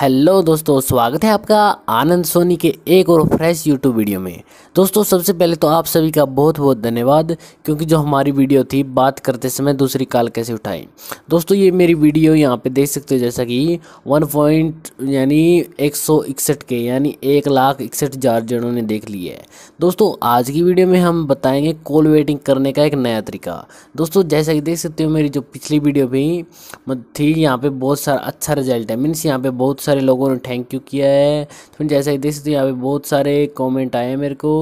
hello दोस्तों स्वागत है आपका आनंद सोनी के एक और फ्रेश यूट्यूब वीडियो में दोस्तों सबसे पहले तो आप सभी का बहुत बहुत धन्यवाद क्योंकि जो हमारी वीडियो थी बात करते समय दूसरी कॉल कैसे उठाई दोस्तों ये मेरी वीडियो यहाँ पे देख सकते हो जैसा कि वन पॉइंट यानी एक सौ इकसठ के यानी एक लाख इकसठ हज़ार जनों ने देख ली है दोस्तों आज की वीडियो में हम बताएँगे कॉल वेटिंग करने का एक नया तरीका दोस्तों जैसा कि देख सकते हो मेरी जो पिछली वीडियो भी थी यहाँ पर बहुत सारा अच्छा रिजल्ट है मीन्स यहाँ पर बहुत सारे लोगों ने थैंक यू किया है तो जैसा कि देख सकते यहाँ पे बहुत सारे कमेंट आए हैं मेरे को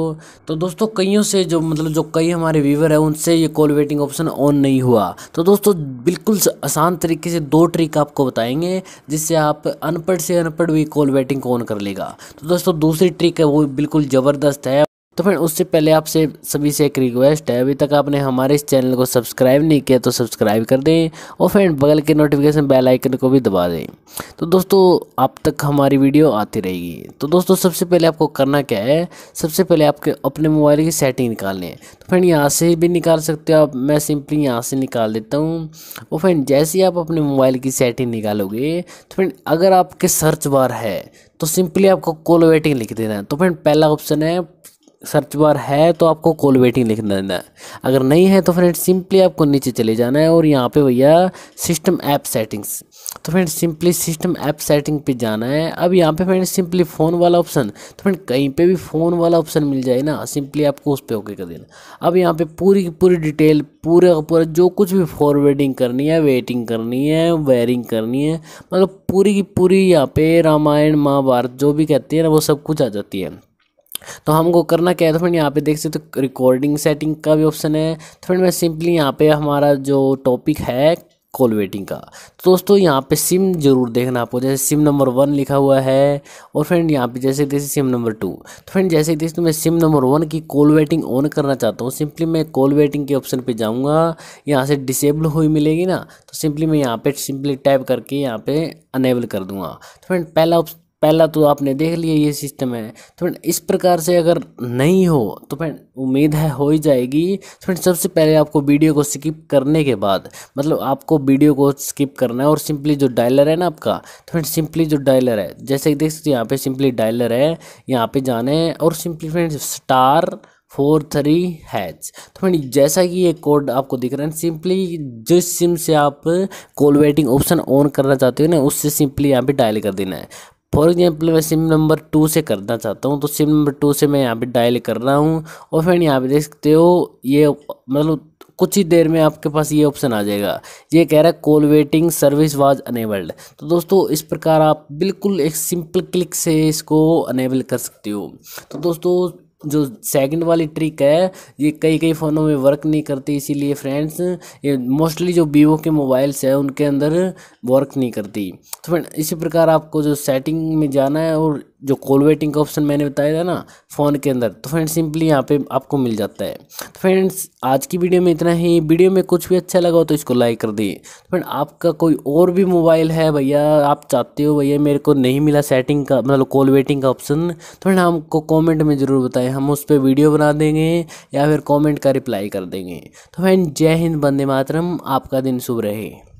तो दोस्तों कईयों से जो मतलब जो कई हमारे व्यूवर हैं उनसे ये कॉल वेटिंग ऑप्शन ऑन नहीं हुआ तो दोस्तों बिल्कुल आसान तरीके से दो ट्रिक आपको बताएंगे जिससे आप अनपढ़ से अनपढ़ भी कॉल वेटिंग ऑन कर लेगा तो दोस्तों दूसरी ट्रिक है वो बिल्कुल ज़बरदस्त है तो फिर उससे पहले आपसे सभी से एक रिक्वेस्ट है अभी तक आपने हमारे इस चैनल को सब्सक्राइब नहीं किया तो सब्सक्राइब कर दें और फ्रेंड बगल के नोटिफिकेशन बेल आइकन को भी दबा दें तो दोस्तों आप तक हमारी वीडियो आती रहेगी तो दोस्तों सबसे पहले आपको करना क्या है सबसे पहले आपके अपने मोबाइल की सेटिंग निकालनी है तो फ्रेंड यहाँ से भी निकाल सकते हो आप मैं सिंपली यहाँ से निकाल देता हूँ और फ्रेंड जैसे ही आप अपने मोबाइल की सेटिंग निकालोगे तो फ्रेंड अगर आपके सर्च बार है तो सिंपली आपको कॉल वेटिंग लिख देना है तो फ्रेंड पहला ऑप्शन है सर्च बार है तो आपको कॉल वेटिंग लिख देना है अगर नहीं है तो फ्रेंड सिंपली आपको नीचे चले जाना है और यहाँ पे भैया सिस्टम ऐप सेटिंग्स तो friend simply system app setting पे जाना है अब यहाँ पे फ्रेंड सिंपली फ़ोन वाला ऑप्शन तो फ्रेंड कहीं पे भी फ़ोन वाला ऑप्शन मिल जाए ना सिंपली आपको उस पर ओके कर देना अब यहाँ पर पूरी की पूरी डिटेल पूरा पूरा जो कुछ भी फॉरवर्डिंग करनी है वेटिंग करनी है वायरिंग करनी है मतलब पूरी की पूरी यहाँ पे रामायण महाभारत जो भी कहती है ना वो सब कुछ आ जाती है तो हमको करना क्या है तो फ्रेंड यहाँ पे देख सकते हो तो रिकॉर्डिंग सेटिंग का भी ऑप्शन है तो फ्रेंड मैं सिंपली यहाँ पे हमारा जो टॉपिक है कॉल वेटिंग का तो दोस्तों यहाँ पे सिम जरूर देखना आपको जैसे सिम नंबर वन लिखा हुआ है और फ्रेंड यहाँ पे जैसे देखिए सिम नंबर टू तो फ्रेंड जैसे देखते तो मैं सिम नंबर वन की कॉल वेटिंग ऑन करना चाहता हूँ सिंपली मैं कॉल वेटिंग के ऑप्शन पे जाऊँगा यहाँ से डिसेबल हुई मिलेगी ना तो सिंपली मैं यहाँ पर सिंपली टाइप करके यहाँ पर अनेबल कर दूँगा तो फ्रेंड पहला पहला तो आपने देख लिया ये सिस्टम है तो फ्रेंड इस प्रकार से अगर नहीं हो तो फ्रेंड उम्मीद है हो ही जाएगी तो फ्रेंड सबसे पहले आपको वीडियो को स्किप करने के बाद मतलब आपको वीडियो को स्किप करना है और सिंपली जो डायलर है ना आपका तो फ्रेंड सिंपली जो डायलर है जैसे कि देख सकते यहाँ पे सिंपली डायलर है यहाँ पे जाना है और simply friend star four three hash तो फ्रेंड जैसा कि ये कोड आपको दिख रहा है सिंपली जिस सिम से आप कॉल वेटिंग ऑप्शन ऑन करना चाहते हो ना उससे सिंपली यहाँ पे डायल कर देना है फॉर एग्जाम्पल मैं सिम नंबर टू से करना चाहता हूँ तो सिम नंबर टू से मैं यहाँ पे डायल कर रहा हूँ और फ्रेंड यहाँ पे देख सकते हो ये मतलब कुछ ही देर में आपके पास ये ऑप्शन आ जाएगा ये कह रहा है call waiting service was enabled तो दोस्तों इस प्रकार आप बिल्कुल एक सिंपल क्लिक से इसको अनेबल कर सकते हो तो दोस्तों जो सेकंड वाली ट्रिक है ये कई कई फ़ोनों में वर्क नहीं करती इसीलिए फ्रेंड्स ये मोस्टली जो वीवो के मोबाइल्स हैं उनके अंदर वर्क नहीं करती तो फ्रेंड इसी प्रकार आपको जो सेटिंग में जाना है और जो कॉल वेटिंग का ऑप्शन मैंने बताया था ना फ़ोन के अंदर तो फ्रेंड्स सिंपली यहाँ पे आपको मिल जाता है तो फ्रेंड्स आज की वीडियो में इतना ही वीडियो में कुछ भी अच्छा लगा हो तो इसको लाइक कर दिए फ्रेंड तो आपका कोई और भी मोबाइल है भैया आप चाहते हो भैया मेरे को नहीं मिला सेटिंग का मतलब कॉल वेटिंग का ऑप्शन तो फ्रेंड हमको कॉमेंट में ज़रूर बताएं हम उस पर वीडियो बना देंगे या फिर कॉमेंट का रिप्लाई कर देंगे तो फ्रेंड जय हिंद बंदे मातरम आपका दिन शुभ रहे